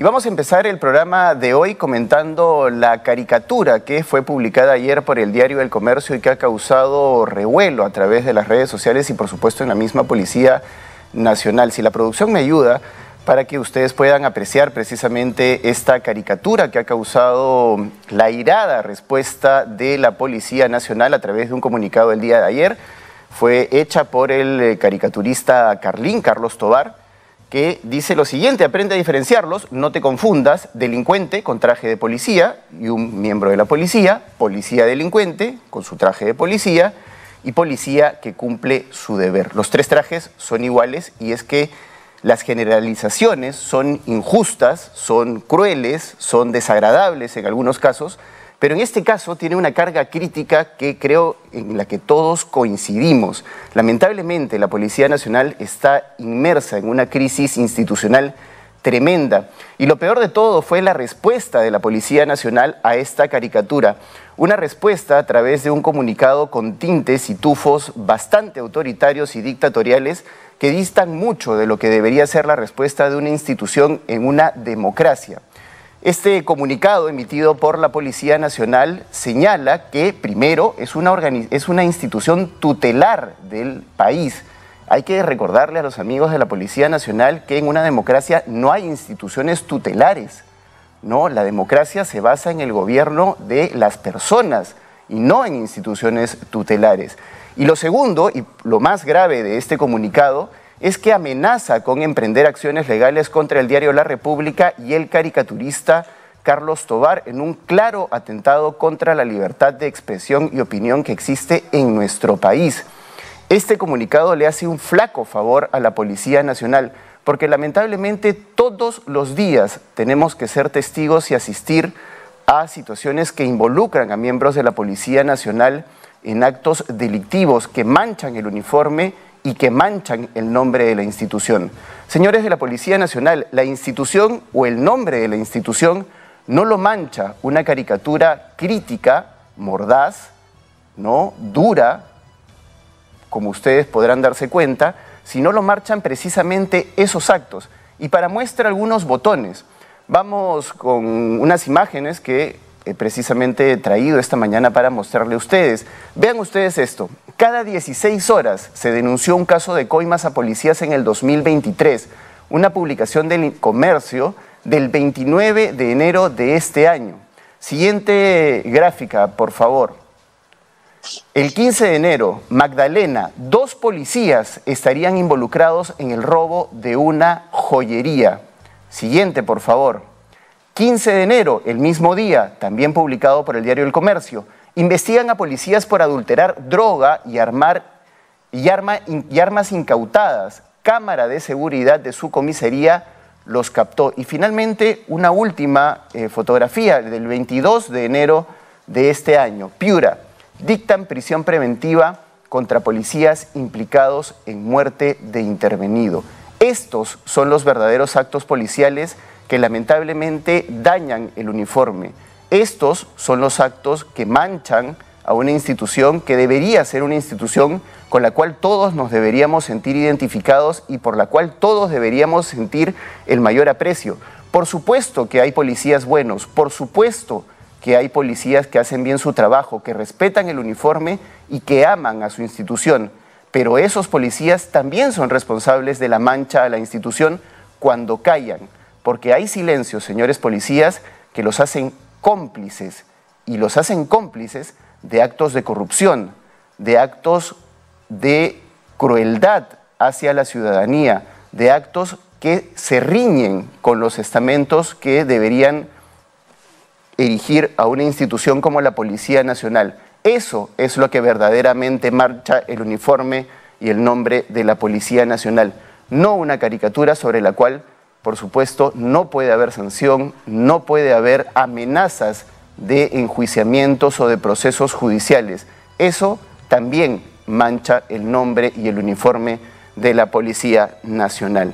Y vamos a empezar el programa de hoy comentando la caricatura que fue publicada ayer por el diario El Comercio y que ha causado revuelo a través de las redes sociales y por supuesto en la misma Policía Nacional. Si la producción me ayuda para que ustedes puedan apreciar precisamente esta caricatura que ha causado la irada respuesta de la Policía Nacional a través de un comunicado el día de ayer. Fue hecha por el caricaturista Carlín Carlos Tobar que dice lo siguiente, aprende a diferenciarlos, no te confundas, delincuente con traje de policía y un miembro de la policía, policía delincuente con su traje de policía y policía que cumple su deber. Los tres trajes son iguales y es que las generalizaciones son injustas, son crueles, son desagradables en algunos casos, pero en este caso tiene una carga crítica que creo en la que todos coincidimos. Lamentablemente la Policía Nacional está inmersa en una crisis institucional tremenda. Y lo peor de todo fue la respuesta de la Policía Nacional a esta caricatura. Una respuesta a través de un comunicado con tintes y tufos bastante autoritarios y dictatoriales que distan mucho de lo que debería ser la respuesta de una institución en una democracia. Este comunicado emitido por la Policía Nacional señala que, primero, es una, institución tutelar del país. Hay que recordarle a los amigos de la Policía Nacional que en una democracia no hay instituciones tutelares. No, la democracia se basa en el gobierno de las personas y no en instituciones tutelares. Y lo segundo, y lo más grave de este comunicado, es que amenaza con emprender acciones legales contra el diario La República y el caricaturista Carlos Tobar en un claro atentado contra la libertad de expresión y opinión que existe en nuestro país. Este comunicado le hace un flaco favor a la Policía Nacional, porque lamentablemente todos los días tenemos que ser testigos y asistir a situaciones que involucran a miembros de la Policía Nacional en actos delictivos que manchan el uniforme y que manchan el nombre de la institución. Señores de la Policía Nacional, la institución o el nombre de la institución no lo mancha una caricatura crítica, mordaz, no dura, como ustedes podrán darse cuenta, si no lo marchan precisamente esos actos. Y para muestra algunos botones, vamos con unas imágenes que precisamente he traído esta mañana para mostrarle a ustedes. Vean ustedes esto, cada 16 horas se denunció un caso de coimas a policías en el 2023, una publicación del comercio del 29 de enero de este año. Siguiente gráfica, por favor. El 15 de enero, Magdalena, dos policías estarían involucrados en el robo de una joyería. Siguiente, por favor. 15 de enero, el mismo día, también publicado por el diario El Comercio, Investigan a policías por adulterar droga y, armar, y, armas incautadas. Cámara de seguridad de su comisaría los captó. Y finalmente, una última eh, fotografía del 22 de enero de este año. Piura, dictan prisión preventiva contra policías implicados en muerte de intervenido. Estos son los verdaderos actos policiales que lamentablemente dañan el uniforme. Estos son los actos que manchan a una institución que debería ser una institución con la cual todos nos deberíamos sentir identificados y por la cual todos deberíamos sentir el mayor aprecio. Por supuesto que hay policías buenos, por supuesto que hay policías que hacen bien su trabajo, que respetan el uniforme y que aman a su institución, pero esos policías también son responsables de la mancha a la institución cuando callan, porque hay silencios, señores policías, que los hacen cómplices y los hacen cómplices de actos de corrupción, de actos de crueldad hacia la ciudadanía, de actos que se riñen con los estamentos que deberían erigir a una institución como la Policía Nacional. Eso es lo que verdaderamente marcha el uniforme y el nombre de la Policía Nacional, no una caricatura sobre la cual por supuesto, no puede haber sanción, no puede haber amenazas de enjuiciamientos o de procesos judiciales. Eso también mancha el nombre y el uniforme de la Policía Nacional.